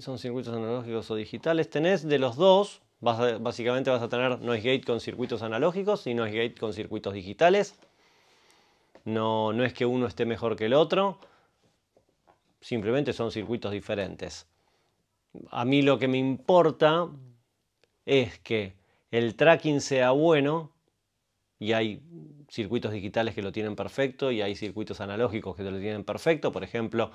son circuitos analógicos o digitales. Tenés de los dos, básicamente vas a tener noise gate con circuitos analógicos y noise gate con circuitos digitales. No, no es que uno esté mejor que el otro, simplemente son circuitos diferentes. A mí lo que me importa es que el tracking sea bueno y hay circuitos digitales que lo tienen perfecto y hay circuitos analógicos que lo tienen perfecto. Por ejemplo,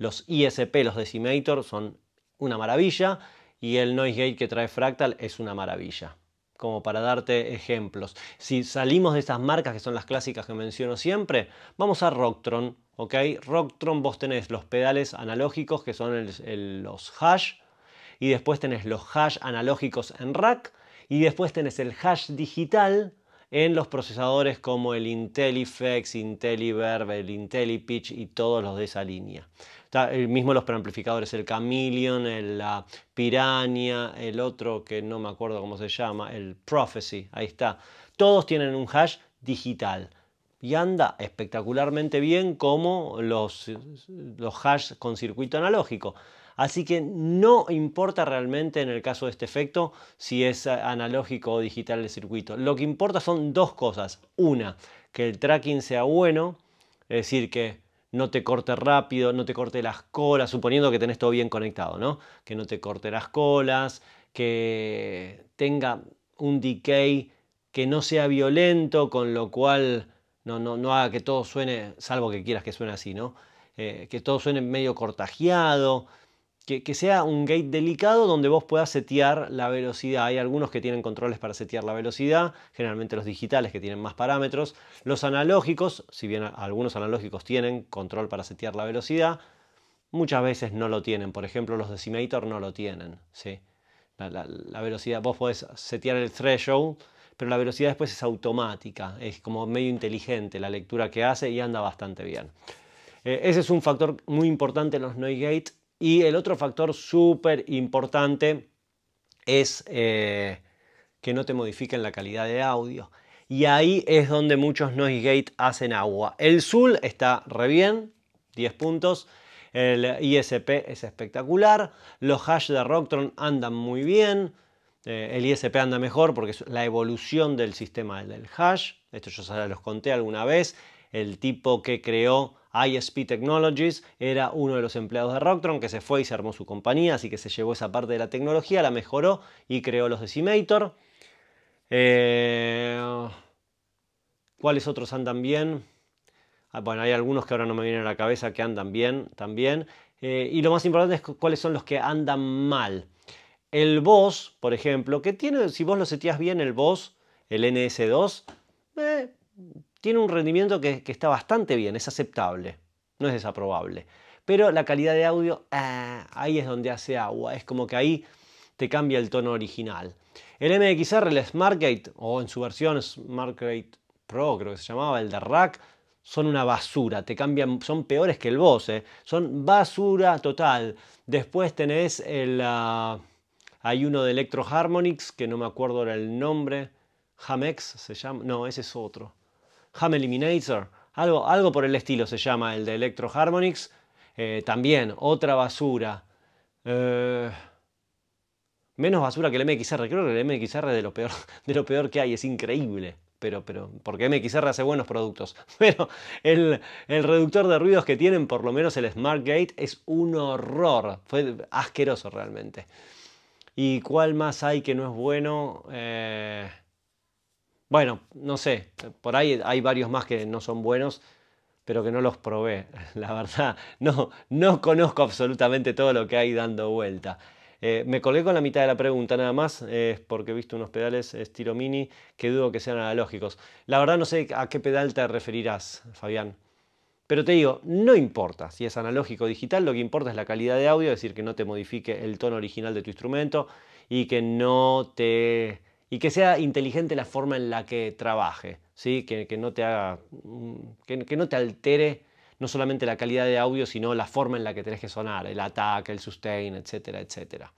los ISP, los Decimator, son una maravilla y el noise gate que trae Fractal es una maravilla. Como para darte ejemplos. Si salimos de estas marcas que son las clásicas que menciono siempre, vamos a Rocktron. ¿ok? Rocktron vos tenés los pedales analógicos que son los hash y después tenés los hash analógicos en rack y después tenés el hash digital en los procesadores como el intellifex IntelliVerb, el IntelliPitch y todos los de esa línea. El mismo los preamplificadores, el Chameleon, el Piranha, el otro que no me acuerdo cómo se llama, el Prophecy, ahí está. Todos tienen un hash digital y anda espectacularmente bien como los, los hash con circuito analógico. Así que no importa realmente en el caso de este efecto si es analógico o digital el circuito. Lo que importa son dos cosas. Una, que el tracking sea bueno, es decir, que no te corte rápido, no te corte las colas, suponiendo que tenés todo bien conectado, ¿no? Que no te corte las colas, que tenga un decay que no sea violento, con lo cual no, haga que todo suene, salvo que quieras que suene así, ¿no? Eh, que todo suene medio cortajeado, que, sea un gate delicado donde vos puedas setear la velocidad. Hay algunos que tienen controles para setear la velocidad, generalmente los digitales que tienen más parámetros. Los analógicos, si bien algunos analógicos tienen control para setear la velocidad, muchas veces no lo tienen. Por ejemplo, los decimator no lo tienen. ¿sí? La, la velocidad, vos podés setear el threshold pero la velocidad después es automática, es como medio inteligente la lectura que hace y anda bastante bien. Eh, ese es un factor muy importante en los gate Y el otro factor súper importante es eh, que no te modifiquen la calidad de audio. Y ahí es donde muchos noise gate hacen agua. El Zul está re bien, 10 puntos. El ISP es espectacular. Los hash de Rocktron andan muy bien. Eh, el ISP anda mejor porque es la evolución del sistema del hash. Esto yo ya los conté alguna vez. El tipo que creó ISP Technologies era uno de los empleados de Rocktron que se fue y se armó su compañía, así que se llevó esa parte de la tecnología, la mejoró y creó los Decimator. Eh, ¿Cuáles otros andan bien? Ah, bueno, hay algunos que ahora no me vienen a la cabeza que andan bien también. Eh, y lo más importante es cuáles son los que andan mal. El Boss, por ejemplo, que tiene, si vos lo setías bien, el Boss, el NS2, eh, tiene un rendimiento que, está bastante bien, es aceptable, no es desaprobable. Pero la calidad de audio, ah, ahí es donde hace agua, es como que ahí te cambia el tono original. El MXR, el SmartGate, o en su versión SmartGate Pro, creo que se llamaba, el de Rack, son una basura, te cambian, son peores que el Boss, eh, son basura total. Después tenés el... Ah, hay uno de Electro Harmonix, que no me acuerdo ahora el nombre. Hamex se llama. No, ese es otro. Ham Eliminator. Algo, algo por el estilo se llama el de Electro Harmonix. Eh, también, otra basura. Eh, menos basura que el MXR. Creo que el MXR es de lo peor, de lo peor que hay. Es increíble. Pero, pero, porque MXR hace buenos productos. Pero el, el, reductor de ruidos que tienen, por lo menos el Smart Gate, es un horror. Fue asqueroso realmente. ¿Y cuál más hay que no es bueno? Eh, bueno, no sé, por ahí hay varios más que no son buenos, pero que no los probé. La verdad, no, no conozco absolutamente todo lo que hay dando vuelta. Eh, me colgué con la mitad de la pregunta nada más, eh, porque he visto unos pedales estilo mini que dudo que sean analógicos. La verdad no sé a qué pedal te referirás, Fabián. Pero te digo, no importa si es analógico o digital, lo que importa es la calidad de audio, es decir, que no te modifique el tono original de tu instrumento y que no y que sea inteligente la forma en la que trabaje, ¿sí? que, no te haga, mm, que, que, no te altere no solamente la calidad de audio, sino la forma en la que tenés que sonar, el ataque, el sustain, etcétera, etcétera.